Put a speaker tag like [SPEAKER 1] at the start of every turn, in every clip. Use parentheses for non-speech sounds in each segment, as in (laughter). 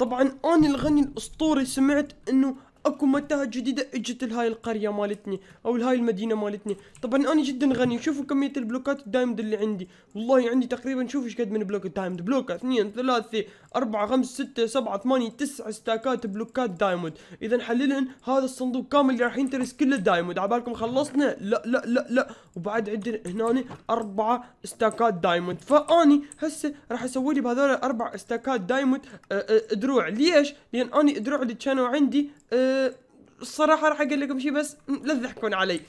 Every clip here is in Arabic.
[SPEAKER 1] طبعا انا الغني الاسطوري سمعت انه اكو متاهة جديدة اجت لهاي القرية مالتني او لهاي المدينة مالتني طبعا انا جدا غني شوفوا كمية البلوكات الدايمد اللي عندي والله عندي تقريبا شوفوا ايش قد من بلوك دايموند بلوك اثنين ثلاثة اربعة خمسة ستة سبعة ثمانية تسعة ستاكات بلوكات دايمد اذا حللن هذا الصندوق كامل اللي راح ينترس كله دايمد عبالكم خلصنا لا لا لا لا وبعد عندنا هنا اربعة ستاكات دايمد فاني هسه راح اسوي لي بهذول اربع ستاكات دايمد دروع ليش؟ لان اني دروع اللي كانوا عندي أه الصراحه راح اقول لكم شيء بس لا تضحكون علي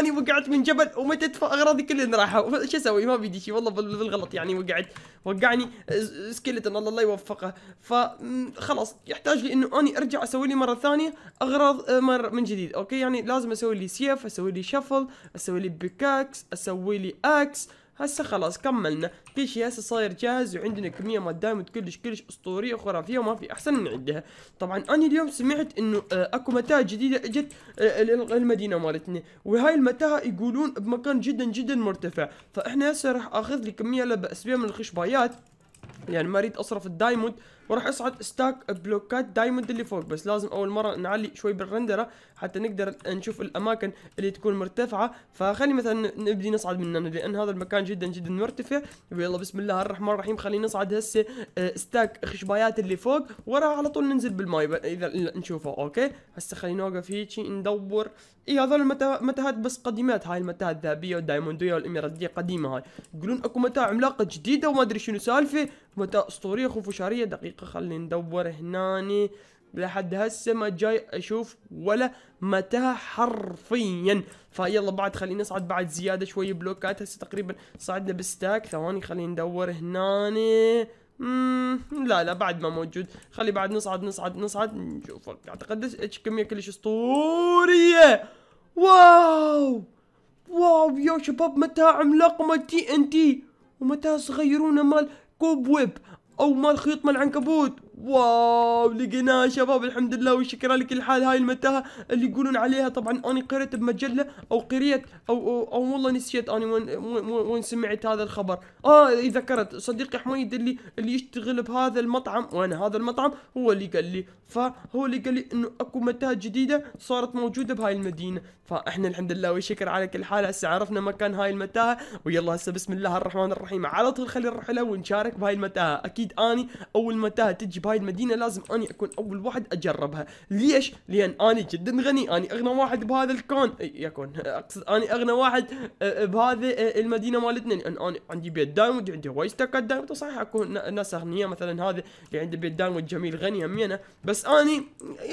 [SPEAKER 1] اني وقعت من جبل ومتت تدفع اغراضي كلهن راحوا شو اسوي ما بيدي شيء والله بالغلط يعني وقعت وقعني سكلتن الله الله يوفقه فخلاص يحتاج لي انه اني ارجع اسوي لي مره ثانيه اغراض آه، مر من جديد اوكي يعني لازم اسوي لي سيف اسوي لي شفل اسوي لي بيكاكس اسوي لي اكس هسه خلاص كملنا كل شيء هسه صاير جاهز وعندنا كميه مواد دايموند كلش كلش اسطوريه وخرافيه وما في احسن من عندها طبعا انا اليوم سمعت انه آه، اكو متاهه جديده اجت آه، للمدينه مالتنا وهاي المتاهه يقولون بمكان جدا جدا مرتفع فاحنا هسه راح اخذ لي كميه لا باس من الخشبايات يعني ما اريد اصرف الدايموند وراح اصعد ستاك بلوكات دايموند اللي فوق بس لازم اول مره نعلي شوي بالرندره حتى نقدر نشوف الاماكن اللي تكون مرتفعه فخلي مثلا نبدي نصعد من هنا لان هذا المكان جدا جدا مرتفع ويلا بسم الله الرحمن الرحيم خلينا نصعد هسه ستاك آه، خشبايات اللي فوق وراها على طول ننزل بالماي اذا نشوفه اوكي هسه خلينا نوقف هيجي ندور اي هذول المتاهات بس قديمات هاي المتاهات الذهبيه والدايمونديه والاميرالديه قديمه هاي يقولون اكو متاهه عملاقه جديده وما ادري شنو سالفه متاهه اسطوريه خفشاريه دقيقه دقيقة خلي ندور هناني لحد هسه ما جاي اشوف ولا متاهه حرفيا فيلا بعد خلينا نصعد بعد زياده شوي بلوكات هسه تقريبا صعدنا بستاك ثواني خلينا ندور هناني مم. لا لا بعد ما موجود خلي بعد نصعد نصعد نصعد نشوف اعتقد اتش كميه كلش اسطوريه واو واو يا شباب متى عملاق مال تي ان تي ومتى صغيرونه مال كوب ويب او مال خيوط مال عنكبوت واو لقيناها شباب الحمد لله وشكرا لكل حال هاي المتاهه اللي يقولون عليها طبعا انا قريت بمجله او قريت او او, أو والله نسيت انا وين وين سمعت هذا الخبر اه ذكرت صديقي حميد اللي اللي يشتغل بهذا المطعم وانا هذا المطعم هو اللي قال لي فهو اللي قال لي انه اكو متاهه جديده صارت موجوده بهاي المدينه فاحنا الحمد لله وشكر على كل حال هسه عرفنا مكان هاي المتاهه ويلا هسه بسم الله الرحمن الرحيم على طول خلي نروح ونشارك بهاي المتاهه اكيد اني اول متاهه تجي بهاي المدينه لازم اني اكون اول واحد اجربها ليش لان اني جدا غني اني اغنى واحد بهذا الكون يكون اقصد اني اغنى واحد آه، آه، بهذه آه، المدينه مالتنا لان انا عندي بيت دايموند عندي هواي استكاد دايموند صحيح اكو ناس اغنياء مثلا هذا اللي عنده بيت دايموند جميل غني همينه بس اني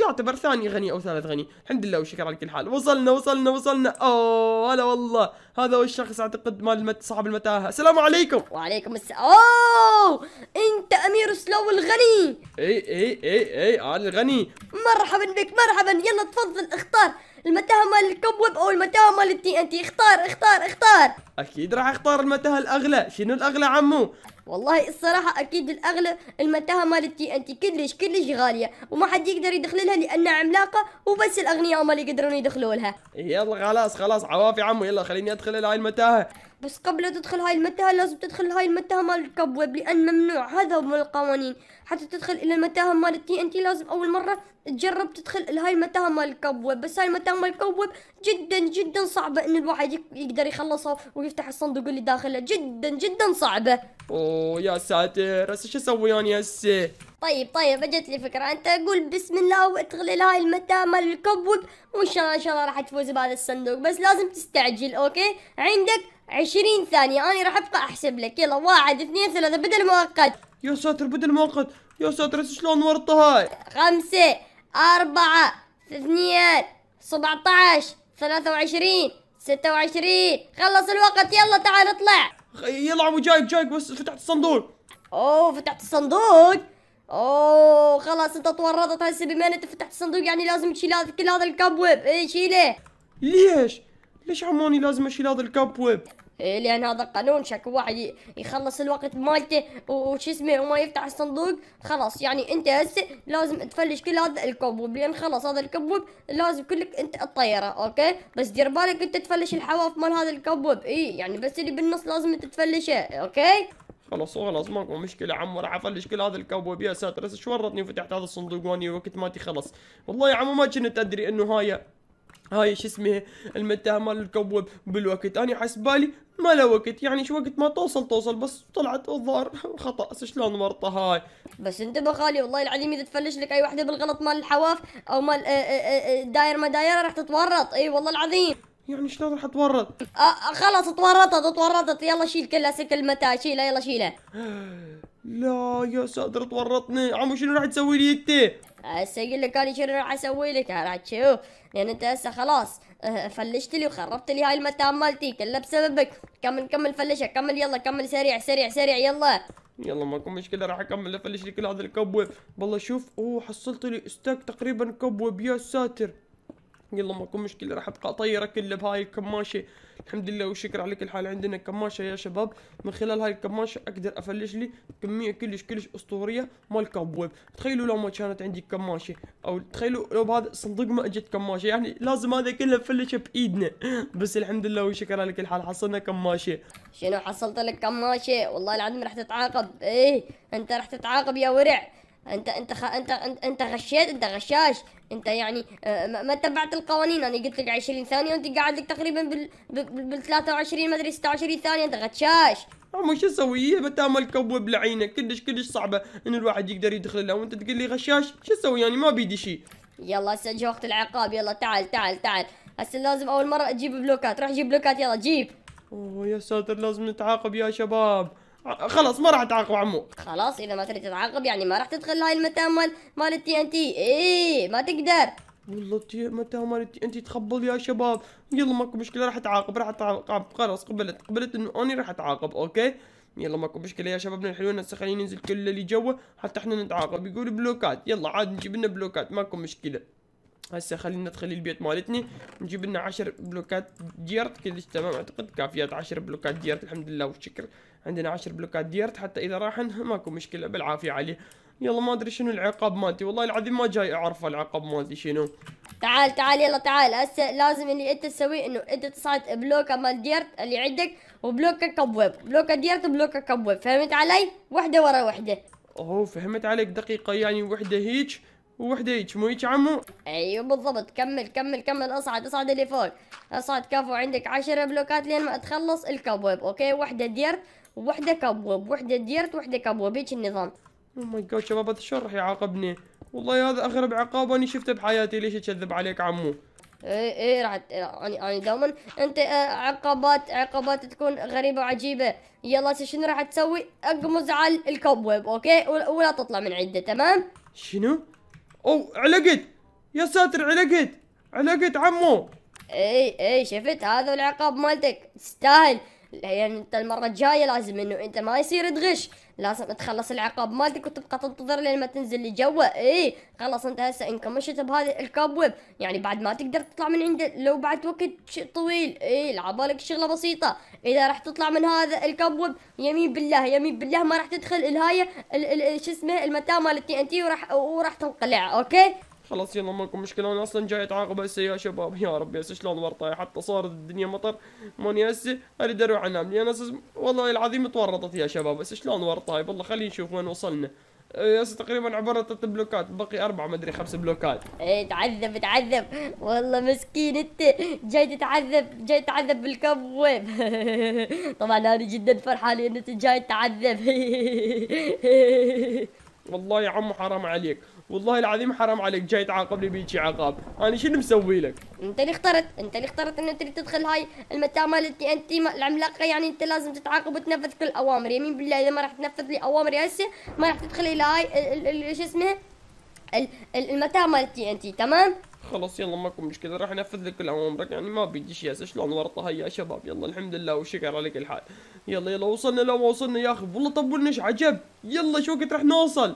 [SPEAKER 1] يعتبر ثاني غني او ثالث غني الحمد لله وشكر على كل حال وصلنا وصلنا وصلنا اوه هلا والله هذا هو الشخص اعتقد مال صاحب المتاهه السلام
[SPEAKER 2] عليكم وعليكم السلام اوه انت امير سلو الغني
[SPEAKER 1] اي اي اي اي على الغني
[SPEAKER 2] مرحبا بك مرحبا يلا تفضل اختار المتاهه مال ويب او المتاهه مال التي انتي اختار اختار اختار اكيد راح اختار المتاهه الاغلى شنو الاغلى عمو والله الصراحة أكيد الأغلى المتاهة مال التي تي كلش كلش غالية وما حد يقدر يدخل لها لأنها عملاقة وبس الأغنياء هم اللي يقدرون يدخلوا لها
[SPEAKER 1] يلا خلاص خلاص عوافي عمو يلا خليني أدخل لهاي المتاهة
[SPEAKER 2] بس قبل تدخل هاي المتاهة لازم تدخل هاي المتاهة مال الكب ويب لأن ممنوع هذا من القوانين حتى تدخل إلى المتاهة مال التي إن تي لازم أول مرة تجرب تدخل إلى هاي المتاهة مال الكب ويب بس هاي المتاهة مال الكب ويب جدا جدا صعبة إن الواحد يقدر يخلصها ويفتح الصندوق اللي داخله جدا جدا صعبة
[SPEAKER 1] أوه يا ساتر هسه شو أسوي أنا هسه
[SPEAKER 2] طيب طيب اجت لي فكره انت أقول بسم الله وادخل الى هاي المتاهه مال الكبوب وان شاء الله ان شاء الله راح تفوز بهذا الصندوق بس لازم تستعجل اوكي عندك 20 ثانية أنا راح أبقى أحسب لك يلا واحد اثنين ثلاثة بدل مؤقت يا ساتر بدل مؤقت يا ساتر شلون
[SPEAKER 1] ورطة هاي
[SPEAKER 2] خمسة أربعة اثنين سبعة عشر ثلاثة وعشرين ستة وعشرين خلص الوقت يلا تعال اطلع يلا عمو جايك جايك بس
[SPEAKER 1] فتحت الصندوق اوه فتحت
[SPEAKER 2] الصندوق اوه خلاص انت تورطت هسه بما انت فتحت الصندوق يعني لازم تشيل كل هذا الكبوب ايه شيله ليش؟ ليش عموني لازم اشيل هذا ويب؟ إيه، لان هذا القانون شك واحد يخلص الوقت مالته وش اسمه وما يفتح الصندوق خلاص يعني انت هسه لازم تفلش كل هذا الكبوب لان خلاص هذا الكبوب لازم كلك انت تطيره اوكي بس دير بالك انت تفلش الحواف مال هذا الكبوب اي يعني بس اللي بالنص لازم انت تفلشه اوكي
[SPEAKER 1] خلاص خلاص ماكو مشكله عمو راح افلش كل هذا الكوبوب يا ساتر بس شو ورطني وفتحت هذا الصندوق واني وقت ماتي خلص والله يا عمو ما كنت ادري انه هاي هاي شو اسمه المتاهه مال الكبوب بالوقت انا حسبالي ما له وقت يعني شو وقت ما توصل
[SPEAKER 2] توصل بس طلعت الظاهر (laughs) خطا شلون ورطه هاي بس انتبه خالي والله العظيم اذا تفلش لك اي وحده بالغلط مال الحواف او مال آه، آه، آه، داير ما دايره راح تتورط اي والله العظيم يعني شلون راح اتورط؟ آه, آه، خلاص اتورطت اتورطت يلا شيل كله سك المتاع شيله يلا شيله
[SPEAKER 1] لا يا ساتر تورطني عمو شنو راح تسوي لي انت؟
[SPEAKER 2] هسه اقول لك انا شنو راح اسوي لك راح تشوف لان يعني انت هسه خلاص آه، فلشت لي وخربت لي هاي المتاع مالتي كلها بسببك كمل كمل فلشها كمل يلا كمل سريع سريع سريع يلا
[SPEAKER 1] يلا ماكو مشكله راح اكمل افلش لي كل هذا الكبوه والله شوف اوه حصلت لي استاك تقريبا كبوه يا ساتر يلا ماكو مشكله راح ابقى اطير كله بهاي الكماشه الحمد لله والشكر على كل حال عندنا كماشه يا شباب من خلال هاي الكماشه اقدر افلش لي كميه كلش كلش اسطوريه مال ويب تخيلوا لو ما كانت عندي كماشه او تخيلوا لو بهذا الصندوق ما اجت كماشه يعني لازم هذا كله افلش بايدنا بس الحمد لله والشكر على كل حال حصلنا كماشه
[SPEAKER 2] شنو حصلت لك كماشه والله العظيم راح تتعاقب ايه انت راح تتعاقب يا ورع انت انت خ... انت انت غشيت انت غشاش انت يعني آه، ما تبعت القوانين انا قلت لك 20 ثانيه وانت قاعد لك تقريبا بال بال 23 ما ادري 26 ثانيه انت غشاش
[SPEAKER 1] اما آه، شو اسوي هي بتام الكبوب لعينه كلش كلش صعبه ان الواحد يقدر يدخل لها وانت تقول لي غشاش شو اسوي يعني ما بيدي شيء
[SPEAKER 2] يلا هسه جا وقت العقاب يلا تعال تعال تعال هسه لازم اول مره تجيب بلوكات روح جيب بلوكات يلا جيب
[SPEAKER 1] اوه يا ساتر لازم نتعاقب يا شباب خلاص ما راح اتعاقب عمو
[SPEAKER 2] خلاص اذا ما تريد تتعاقب يعني ما راح تدخل هاي المتاهه مال مال التي ان تي ايه ما تقدر والله تي متاهه مال التي ان تي تخبل يا
[SPEAKER 1] شباب يلا ماكو مشكله راح اتعاقب راح اتعاقب خلاص قبلت قبلت انه اني راح اتعاقب اوكي يلا ماكو مشكله يا شبابنا الحلوين هسه خلينا ننزل كل اللي جوا حتى احنا نتعاقب يقول بلوكات يلا عاد نجيب لنا بلوكات ماكو مشكله هسه خلينا ندخل البيت مالتني نجيب لنا 10 بلوكات ديرت كلش تمام اعتقد كافيات 10 بلوكات ديرت الحمد لله والشكر عندنا عشر بلوكات ديرت حتى اذا راحن ماكو مشكله بالعافيه عليه يلا ما ادري شنو العقاب مالتي والله العظيم ما جاي اعرفه العقاب مالتي شنو
[SPEAKER 2] تعال تعال يلا تعال هسه لازم اللي انت تسويه انه انت تصعد بلوكه مال ديرت اللي عندك وبلوكه كبوب بلوكه ديرت وبلوكه كبوب فهمت علي وحده ورا وحده
[SPEAKER 1] اوه فهمت عليك دقيقه يعني وحده هيك وحده هيك مو هيك عمو
[SPEAKER 2] ايوه بالضبط كمل كمل كمل اصعد اصعد اللي فوق اصعد كفو عندك 10 بلوكات لين ما تخلص الكبوب اوكي وحده ديرت وحدة كابوب وحده ديرت وحده كابوب هيك النظام oh او
[SPEAKER 1] ماي جاد شباب هذا شلون راح يعاقبني والله هذا اغرب عقاب انا شفته بحياتي ليش اكذب عليك عمو
[SPEAKER 2] ايه ايه راح انا يعني، انا يعني دائما انت آه، عقبات عقبات تكون غريبه وعجيبه يلا شنو راح تسوي؟ اقمز على الكبوب اوكي ولا تطلع من عده تمام؟ شنو؟
[SPEAKER 1] او علقت يا ساتر علقت علقت عمو
[SPEAKER 2] اي اي شفت هذا العقاب مالتك تستاهل يعني انت المره الجايه لازم انه انت ما يصير تغش لازم تخلص العقاب مالتك وتبقى تنتظر لين ما تنزل لجوا اي خلاص انت هسه انك مشيت الكاب ويب يعني بعد ما تقدر تطلع من عنده لو بعد وقت طويل اي لعبالك شغله بسيطه اذا راح تطلع من هذا ويب يمين بالله يمين بالله ما راح تدخل الهايه شو اسمه المتاع مالتي تي وراح وراح تنقلع اوكي
[SPEAKER 1] خلاص يلا ماكو مشكله انا اصلا جاي اتعاقب هسه يا شباب يا رب هسه شلون ورطه حتى صارت الدنيا مطر ماني هسه اريد اروح انام لان اساس والله العظيم تورطت يا شباب هسه شلون ورطه والله طيب، خلينا نشوف وين وصلنا أه، هسه تقريبا عبرت ثلاث بلوكات بقي اربع مدري خمس بلوكات
[SPEAKER 2] ايه تعذب تعذب والله مسكين انت جاي تتعذب جاي تتعذب ويب (laughs) طبعا انا جدا فرحان ان انت جاي تتعذب (laughs)
[SPEAKER 1] والله يا عمو حرام عليك والله العظيم حرام عليك جاي تعاقبني بيجي عقاب انا شنو مسوي لك
[SPEAKER 2] انت اللي اخترت انت اللي اخترت ان انت اللي تدخل هاي المتاع مالتي انت العملاقه يعني انت لازم تتعاقب وتنفذ كل اوامري يمين بالله اذا ما راح تنفذ لي اوامري هسه ما راح تدخل الى هاي شو اسمه المتاع مالتي انت تمام
[SPEAKER 1] خلاص يلا ماكو مشكله راح انفذ لك كل اوامرك يعني ما بيجي شيء هسه شلون ورطه هي يا شباب يلا الحمد لله وشكر عليك الحال يلا يلا وصلنا لو وصلنا يا اخي والله ايش عجب يلا شو وقت راح نوصل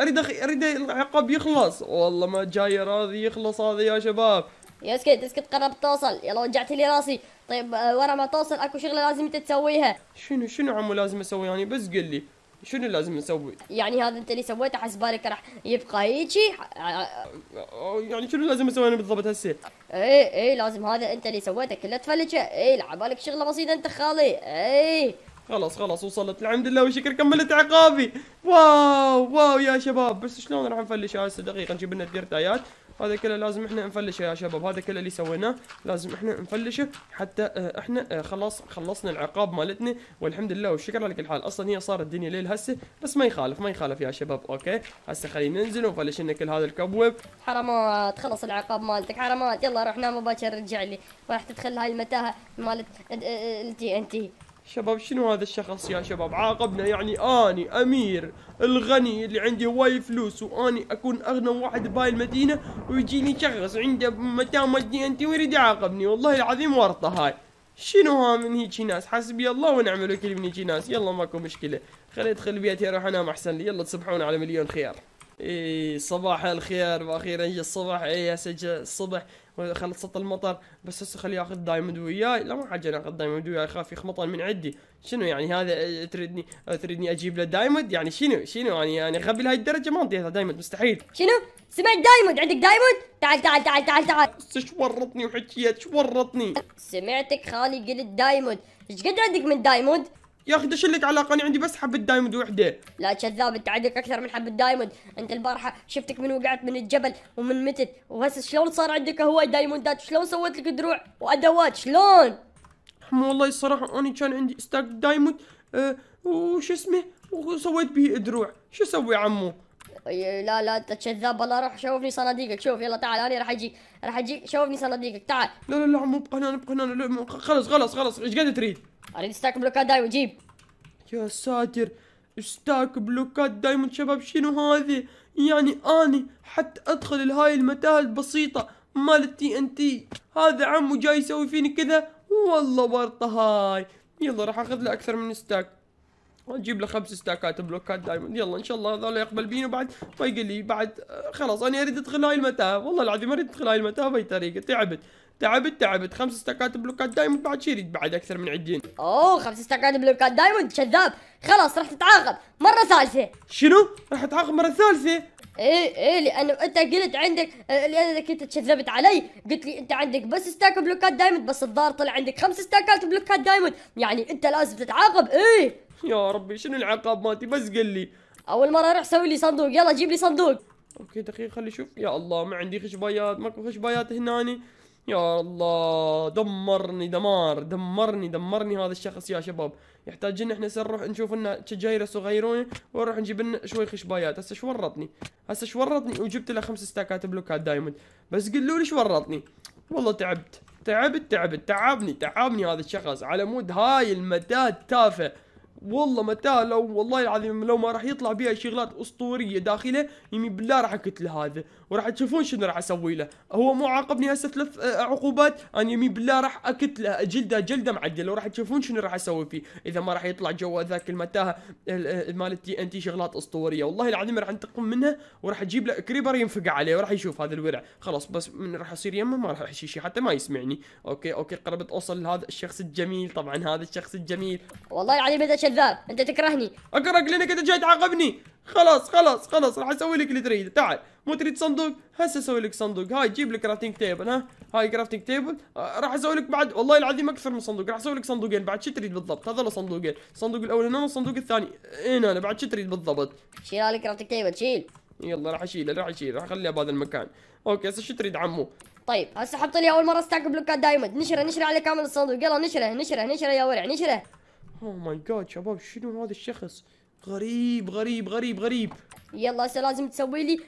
[SPEAKER 1] اريد أخي اريد العقاب يخلص والله ما جاي راضي يخلص هذا يا شباب
[SPEAKER 2] يا اسكت اسكت قربت توصل يلا وجعت لي راسي طيب آه، ورا ما توصل اكو شغله لازم انت تسويها شنو شنو عمو
[SPEAKER 1] لازم اسوي يعني بس قل لي شنو لازم نسوي؟
[SPEAKER 2] يعني هذا انت اللي سويته حسب بالك راح يبقى هيجي آه، آه،
[SPEAKER 1] يعني شنو لازم اسوي انا بالضبط هسه؟
[SPEAKER 2] اي اي لازم هذا انت اللي سويته كله تفلجه اي على بالك شغله بسيطه انت خالي اي
[SPEAKER 1] خلاص خلاص وصلت الحمد لله وشكر كملت عقابي واو واو يا شباب بس شلون راح نفلش هسه دقيقه نجيب لنا الديرتايات هذا كله لازم احنا نفلشه يا شباب هذا كله اللي سويناه لازم احنا نفلشه حتى آه، احنا آه، خلاص خلصنا العقاب مالتنا والحمد لله والشكر على كل حال اصلا هي صارت الدنيا ليل هسه بس ما يخالف ما يخالف يا شباب اوكي هسه خلينا ننزل ونفلش لنا كل هذا الكبوب
[SPEAKER 2] حرامات خلص العقاب مالتك حرامات يلا روح نام مباشر رجع لي راح تدخل هاي المتاهه مالت آه، التي انتي
[SPEAKER 1] شباب شنو هذا الشخص يا شباب عاقبنا يعني اني امير الغني اللي عندي هواي فلوس واني اكون اغنى واحد بهاي المدينه ويجيني شخص عنده متى مادي انت ويريد يعاقبني والله العظيم ورطه هاي شنو ها من هيجي ناس حسبي الله ونعم الوكيل من هيجي ناس يلا ماكو مشكله خلي ادخل بيتي اروح انام احسن لي يلا تصبحون على مليون خيار ايه صباح الخير واخيرا يجي الصبح ايه يا سجل الصبح خلصت المطر بس هسه خليه ياخذ دايموند وياي لا ما حاجه ناخذ دايموند وياي خاف يخمطن من عندي شنو يعني هذا تريدني تريدني اجيب له دايموند يعني شنو شنو يعني, يعني انا غبي لهي الدرجه ما انطيه دايموند مستحيل
[SPEAKER 2] شنو سمعت دايموند عندك دايموند تعال تعال تعال تعال تعال ايش ورطني وحكيت ايش ورطني سمعتك خالي قلت دايموند ايش قد عندك من دايموند يا اخي لك علاقه انا عندي بس حبه دايموند وحده لا كذاب انت عندك اكثر من حبه دايموند انت البارحه شفتك من وقعت من الجبل ومن متت وهسه شلون صار عندك هو دايموندات شلون سويت لك دروع وادوات شلون والله الصراحه انا كان عندي ستاك دايموند أه
[SPEAKER 1] وش اسمه وسويت به دروع شو اسوي عمو
[SPEAKER 2] لا لا انت كذاب والله روح شوفني صناديقك شوف يلا تعال انا راح اجيك راح اجيك شوفني صناديقك تعال لا لا
[SPEAKER 1] لا عمو بقنا مو ابقى خلص خلص خلص ايش قاعد تريد اريد استاك بلوكات دايموند جيب يا ساتر استاك بلوكات دايموند شباب شنو هذه يعني اني حتى ادخل لهاي المتاهه البسيطه مال التي ان تي هذا عمو جاي يسوي فيني كذا والله ورطه هاي يلا راح اخذ له اكثر من ستاك اجيب له خمس ستاكات بلوكات دايموند يلا ان شاء الله هذول يقبل بيني وبعد ما يقول لي بعد خلاص انا اريد ادخل هاي المتاهه والله العظيم اريد ادخل هاي المتاهه باي طريقه تعبت تعبت تعبت خمس استكات بلوكات دايموند بعد يريد بعد اكثر من عدين
[SPEAKER 2] اوه خمس استكات بلوكات دايموند كذاب خلاص راح تتعاقب مره ثالثه شنو راح اتعاقب مره ثالثه ايه ايه لانه انت قلت عندك آه، لانك انت تشذبت علي قلت لي انت عندك بس ستاك بلوكات دايموند بس الظاهر طلع عندك خمس ستاكات بلوكات دايموند يعني انت لازم تتعاقب ايه
[SPEAKER 1] يا ربي شنو العقاب مالتي بس قل لي
[SPEAKER 2] اول مره روح سوي لي صندوق يلا جيب لي صندوق
[SPEAKER 1] اوكي دقيقه خلي اشوف يا الله ما عندي خشبايات ماكو خشبايات هناني يا الله دمرني دمار دمرني دمرني هذا الشخص يا شباب يحتاج ان احنا نروح نشوف لنا شجيره صغيرون ونروح نجيب لنا شوي خشبايات هسه شورطني هسه شورطني وجبت له خمس ستاكات بلوكات دايموند بس قولوا لي شورطني والله تعبت تعبت تعبت تعبني تعبني هذا الشخص على مود هاي المداد تافه والله متى لو والله العظيم لو ما راح يطلع بيها شغلات اسطوريه داخله يمي يعني بالله راح اقتل هذا وراح تشوفون شنو راح اسوي له هو مو عاقبني هسه ثلاث آه، عقوبات انا يمي يعني بالله راح اقتله جلده جلده معدله وراح تشوفون شنو راح اسوي فيه اذا ما راح يطلع جوا ذاك المتاهه مال التي ان تي شغلات اسطوريه والله العظيم راح انتقم منها وراح اجيب له كريبر ينفق عليه وراح يشوف هذا الورع خلاص بس من راح اصير يمه ما راح احشي شيء حتى ما يسمعني اوكي اوكي قربت اوصل لهذا الشخص الجميل طبعا هذا الشخص الجميل
[SPEAKER 2] والله العظيم هذا كذاب انت تكرهني
[SPEAKER 1] اكرهك لانك انت جاي تعاقبني خلاص خلاص خلاص راح اسوي لك اللي تريده تعال مو تريد صندوق هسه اسوي لك صندوق هاي جيب لك كرافتنج تيبل ها هاي كرافتنج تيبل آه راح اسوي لك بعد والله العظيم اكثر من صندوق راح اسوي لك صندوقين بعد شو تريد بالضبط هذول صندوقين الصندوق الاول هنا والصندوق الثاني هنا انا بعد شو تريد بالضبط
[SPEAKER 2] شيل على كرافتنج تيبل شيل
[SPEAKER 1] يلا راح اشيله راح اشيله راح اخليها بهذا المكان اوكي هسه شو تريد عمو
[SPEAKER 2] طيب هسه حط لي اول مره ستاك بلوكات دايموند نشره نشره على كامل الصندوق يلا نشره نشره نشره يا ورع نشره
[SPEAKER 1] اوه ماي جاد شباب شنو هذا الشخص غريب غريب غريب غريب
[SPEAKER 2] يلا هسه لازم تسوي لي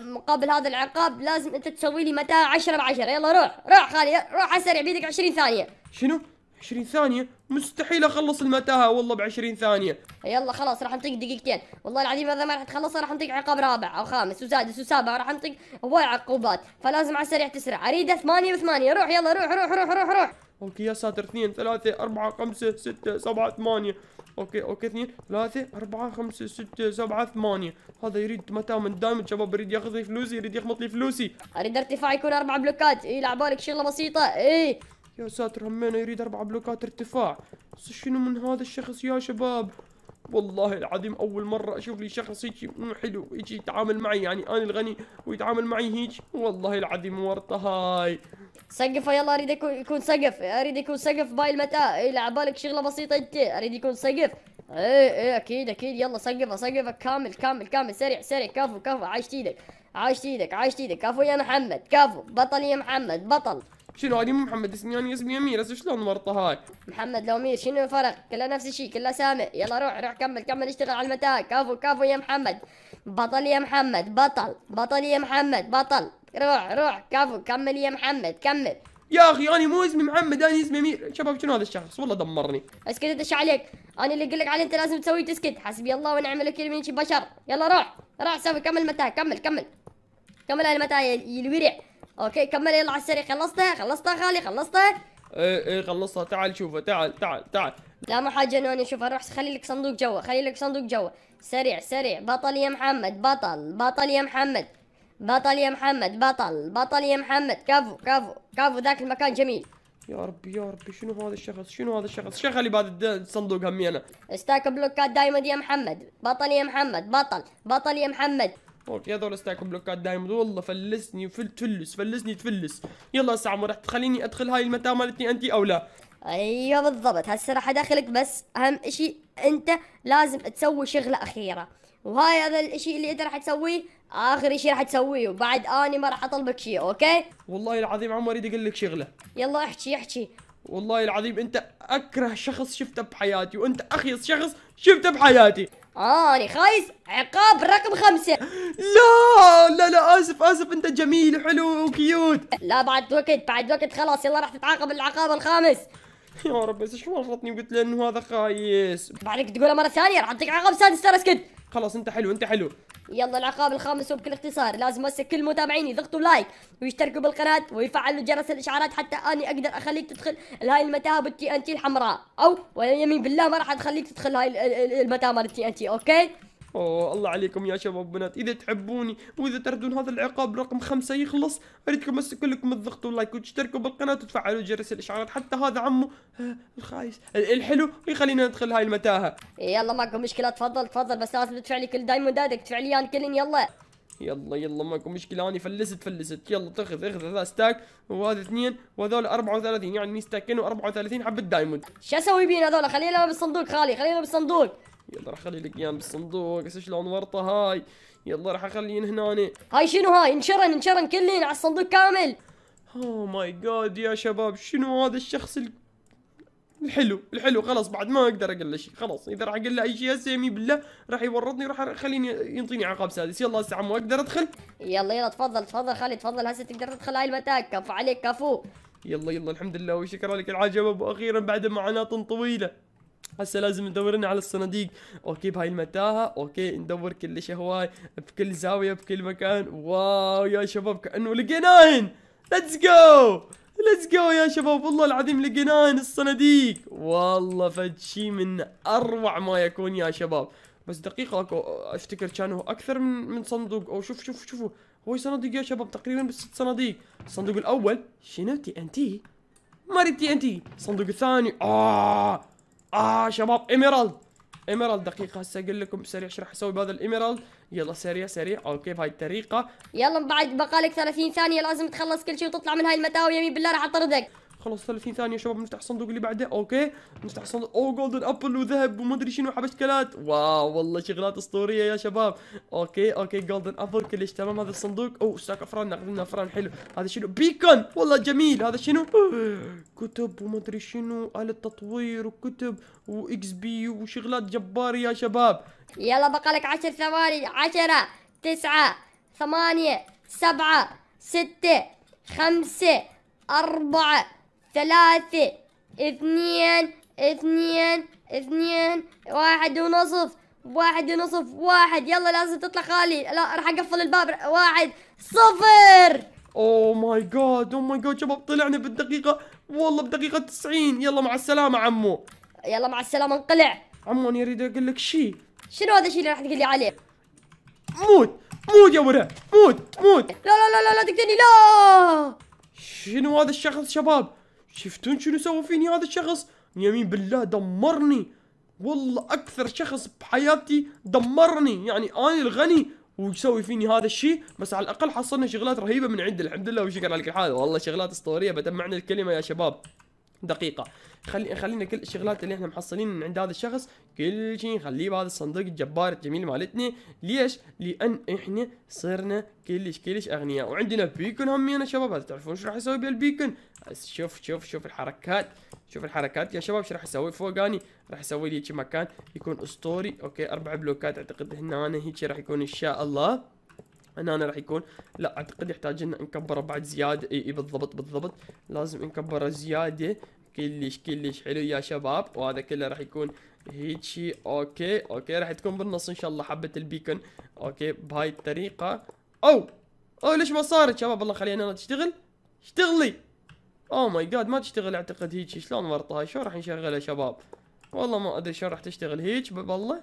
[SPEAKER 2] مقابل هذا العقاب لازم انت تسوي لي متاع 10 ب 10 يلا روح روح خالي روح على السريع بيدك 20 ثانيه
[SPEAKER 1] شنو 20 ثانيه مستحيل اخلص المتاهه والله ب 20 ثانيه
[SPEAKER 2] يلا خلاص راح نطق دقيقتين والله العظيم اذا ما راح تخلصها راح نطق عقاب رابع او خامس وسادس وسابع راح نطق هواي عقوبات فلازم على السريع تسرع اريده ثمانية وثمانية روح يلا روح روح روح روح روح
[SPEAKER 1] اوكي يا ساتر اثنين ثلاثة أربعة خمسة ستة سبعة ثمانية اوكي اوكي اثنين ثلاثة أربعة خمسة ستة سبعة ثمانية هذا يريد متاهه من دايموند شباب يريد ياخذ لي فلوسي يريد يخبط لي فلوسي
[SPEAKER 2] اريد ارتفاع يكون أربع بلوكات اي لعبالك شغلة بسيطة اي
[SPEAKER 1] يا ساتر همينه يريد اربع بلوكات ارتفاع شنو من هذا الشخص يا شباب والله العظيم اول مره اشوف لي شخص هيك حلو يجي يتعامل معي يعني انا الغني ويتعامل معي هيك والله العظيم ورطه هاي
[SPEAKER 2] سقف يلا اريد يكون سقف اريد يكون سقف باي المتاع على بالك شغله بسيطه انت اريد يكون سقف ايه ايه اكيد اكيد يلا سقفه سقفه كامل كامل كامل سريع سريع كفو كفو عايش ايدك عايش ايدك عايش ايدك كفو يا محمد كفو بطل يا محمد بطل
[SPEAKER 1] شنو هذه مو محمد اسمي انا اسمي امير هسه شلون ورطه هاي
[SPEAKER 2] محمد لو امير شنو الفرق كله نفس الشيء كله سامع يلا روح روح كمل كمل اشتغل على المتاع كفو كفو يا محمد بطل يا محمد بطل بطل يا محمد بطل روح روح كفو كمل يا محمد كمل
[SPEAKER 1] يا اخي انا مو اسمي محمد انا اسمي امير شباب شنو هذا الشخص والله دمرني
[SPEAKER 2] اسكت دش عليك انا اللي اقول لك عليه انت لازم تسوي تسكت حسبي الله ونعم الوكيل من شي بشر يلا روح روح سوي كمل متاع كمل كمل كمل المتاع الورع اوكي كمل يلا على السريع خلصتها خلصتها خالي خلصتها
[SPEAKER 1] ايه ايه خلصتها تعال شوفها تعال تعال تعال
[SPEAKER 2] لا ما حاجه نوني شوف اروح خلي لك صندوق جوا خلي لك صندوق جوا سريع سريع بطل يا محمد بطل بطل يا محمد بطل يا محمد بطل بطل يا محمد كفو كفو كفو ذاك المكان جميل
[SPEAKER 1] يا ربي يا ربي شنو هذا الشخص شنو هذا الشخص خلي بهذا الصندوق همي انا
[SPEAKER 2] استاك بلوكات دايما يا محمد بطل يا محمد بطل بطل يا محمد
[SPEAKER 1] اوكي هذول ستاك بلوكات دايما والله فلسني فل فلسني تفلس يلا هسه عمو رح تخليني ادخل هاي المتاهه مالتني انت او لا
[SPEAKER 2] ايوه بالضبط هسه راح ادخلك بس اهم شيء انت لازم تسوي شغله اخيره وهاي هذا الشيء اللي انت راح تسويه اخر شيء راح تسويه وبعد اني ما راح اطلبك شيء اوكي
[SPEAKER 1] والله العظيم عمو اريد اقول لك شغله يلا احكي احكي والله العظيم انت اكره شخص شفته بحياتي وانت اخيس شخص شفته بحياتي
[SPEAKER 2] اه خايس عقاب رقم خمسة لا لا لا اسف اسف انت جميل وحلو وكيوت لا بعد وقت بعد وقت خلاص يلا راح
[SPEAKER 1] تتعاقب العقاب الخامس يا رب بس شو ورطني وقلت له انه هذا خايس بعدك
[SPEAKER 2] تقولها مرة ثانية راح اعطيك عقاب سادس ترى اسكت خلاص انت حلو انت حلو يلا العقاب الخامس وبكل اختصار لازم هسه كل متابعيني يضغطوا لايك ويشتركوا بالقناة ويفعلوا جرس الاشعارات حتى اني اقدر اخليك تدخل لهاي المتاهة بالتي ان تي الحمراء او يمين بالله ما راح اخليك تدخل هاي المتاهة مال التي ان تي اوكي
[SPEAKER 1] اوه الله عليكم يا شباب بنات اذا تحبوني واذا تردون هذا العقاب رقم خمسة يخلص اريدكم بس كلكم تضغطوا لايك وتشتركوا بالقناة وتفعلوا جرس الاشعارات حتى هذا عمو
[SPEAKER 2] آه، الخايس
[SPEAKER 1] الحلو يخلينا ندخل هاي المتاهة
[SPEAKER 2] إيه، يلا ماكو مشكلة تفضل تفضل بس لازم تدفع لي كل دايموندادك تدفع لي اياهم كلن يلا
[SPEAKER 1] يلا يلا ماكو مشكله انا فلست فلست يلا تاخذ اخذ هذا ستاك وهذا اثنين وهذول 34 يعني ستاكين و34 حبه دايموند
[SPEAKER 2] شو اسوي بين هذول خلينا بالصندوق خالي خلينا بالصندوق
[SPEAKER 1] يلا راح اخلي لك اياهم بالصندوق هسه شلون ورطه هاي يلا راح اخليهن هنا
[SPEAKER 2] هاي شنو هاي انشرن انشرن كلين على الصندوق كامل
[SPEAKER 1] اوه ماي جاد يا شباب شنو هذا الشخص ال... الحلو الحلو خلاص بعد ما اقدر اقول له شيء خلاص اذا راح اقول له اي شيء هسه يمي بالله راح يورطني راح خليني ينطيني عقاب سادس يلا هسه عمو اقدر ادخل
[SPEAKER 2] يلا يلا تفضل تفضل خالي تفضل هسه تقدر تدخل هاي المتاهه كفو عليك كفو
[SPEAKER 1] يلا يلا الحمد لله وشكرا لك العجب ابو اخيرا بعد معاناه طويله هسه لازم ندورنا على الصناديق اوكي بهاي المتاهه اوكي ندور كلش هواي بكل زاويه بكل مكان واو يا شباب كانه لقيناهن ليتس جو ليتس جو يا شباب والله العظيم لقيناهن الصناديق والله فد شيء من اروع ما يكون يا شباب بس دقيقة اكو افتكر كانوا اكثر من من صندوق او شوف شوف شوفوا هو صناديق يا شباب تقريبا بست صناديق الصندوق الاول شنو تي ان تي ما ريت تي ان تي الصندوق الثاني اه اه شباب ايميرالد ايميرالد دقيقة هسه اقول لكم سريع شو راح اسوي بهذا الايميرالد يلا سريع سريع اوكي بهاي الطريقة
[SPEAKER 2] يلا بعد بقالك 30 ثانية لازم تخلص كل شيء وتطلع من هاي المتاوية يمين بالله راح اطردك
[SPEAKER 1] خلاص 30 ثانيه شباب نفتح الصندوق اللي بعده اوكي نفتح صندوق او جولدن ابل وذهب وما ادري شنو حبشكلات واو والله شغلات اسطوريه يا شباب اوكي اوكي جولدن ابل كلش تمام هذا الصندوق او ساك افران ناخذ لنا افران حلو هذا شنو بيكون والله جميل هذا شنو (gasps) كتب وما ادري شنو اله تطوير وكتب واكس بي وشغلات جباره يا
[SPEAKER 2] شباب يلا بقى لك 10 ثواني 10 9 8 7 6 5 4 ثلاثة اثنين اثنين اثنين واحد ونصف واحد ونصف واحد يلا لازم تطلع خالي لا راح اقفل الباب واحد صفر
[SPEAKER 1] اوه ماي جاد اوه ماي جاد شباب طلعنا بالدقيقة والله بدقيقة 90 يلا مع السلامة عمو يلا مع السلامة انقلع عمو انا اريد اقول لك شيء
[SPEAKER 2] شنو هذا الشيء اللي راح تقول لي عليه؟
[SPEAKER 1] موت موت يا ورع موت موت لا لا لا لا لا تقتلني لا شنو هذا الشخص شباب؟ شفتون شنو سوى فيني هذا الشخص يمين بالله دمرني والله اكثر شخص بحياتي دمرني يعني انا الغني ويسوي فيني هذا الشيء بس على الاقل حصلنا شغلات رهيبه من عنده الحمد لله وشكرا لك الحال والله شغلات اسطوريه بتمعنا الكلمه يا شباب دقيقه خلي خلينا كل الشغلات اللي احنا محصلين من عند هذا الشخص كل شيء نخليه بهذا الصندوق الجبار الجميل مالتنا ليش لان احنا صرنا كلش كلش اغنياء وعندنا بيكون يا شباب هذا تعرفون شو راح اسوي بالبيكون شوف شوف شوف الحركات شوف الحركات يا شباب شو راح اسوي فوقاني راح اسوي لي مكان يكون اسطوري اوكي اربع بلوكات اعتقد هنا هيك راح يكون ان شاء الله هنا أنا راح يكون لا اعتقد يحتاج ان نكبره بعد زياده اي اي بالضبط بالضبط لازم نكبره زياده كلش كلش حلو يا شباب وهذا كله راح يكون هيجي اوكي اوكي راح تكون بالنص ان شاء الله حبه البيكون اوكي بهاي الطريقه او او ليش ما صارت شباب والله خلينا انا تشتغل اشتغلي او ماي جاد ما تشتغل اعتقد هيك شلون ورطها شو شلون راح نشغلها شباب والله ما ادري شلون راح تشتغل هيك بالله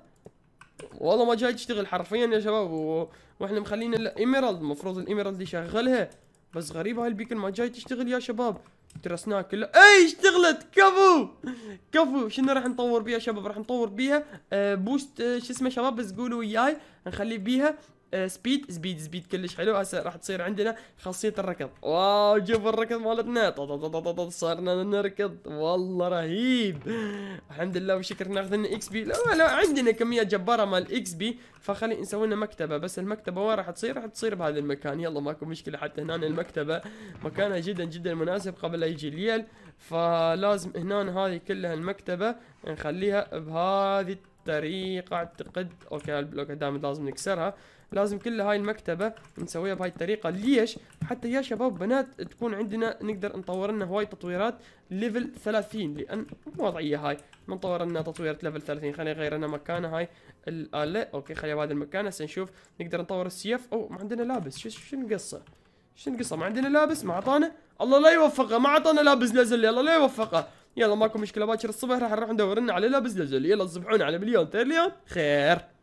[SPEAKER 1] والله ما جاي تشتغل حرفيا يا شباب و... واحنا مخلينا الايميرالد المفروض الايميرالد يشغلها بس غريبه هاي البيكل ما جاي تشتغل يا شباب ترسناها كلها اي اشتغلت كفو كفو شنو راح نطور بيها شباب راح نطور بيها بوست آه، آه، شو اسمه شباب بس قولوا وياي نخلي بيها سبيد سبيد سبيد كلش حلو هسه راح تصير عندنا خاصيه الركض واو شوف الركض مالتنا صارنا نركض والله رهيب الحمد لله وشكر ناخذ لنا اكس بي لا لا عندنا كميات جباره مال اكس بي فخلي نسوي لنا مكتبه بس المكتبه وين راح تصير راح تصير بهذا المكان يلا ماكو مشكله حتى هنا المكتبه مكانها جدا جدا مناسب قبل لا يجي الليل فلازم هنا هذه كلها المكتبه نخليها بهذه الطريقه اعتقد اوكي البلوك دائما لازم نكسرها لازم كل هاي المكتبه نسويها بهاي الطريقه ليش حتى يا شباب بنات تكون عندنا نقدر نطور لنا هواي تطويرات ليفل 30 لان وضعيه هاي ما نطور لنا تطويره ليفل 30 خلينا نغير لنا مكانه هاي الاله اوكي خليها بهذا المكان هسه نشوف نقدر نطور السيف او ما عندنا لابس شو شو نقصه شو نقصه ما عندنا لابس ما اعطانا الله لا يوفقه ما اعطانا لابس لازل الله لا يوفقه يلا ماكو مشكله باكر الصبح راح نروح ندور لنا على لابس لازل يلا تصبحون على مليون تريليون خير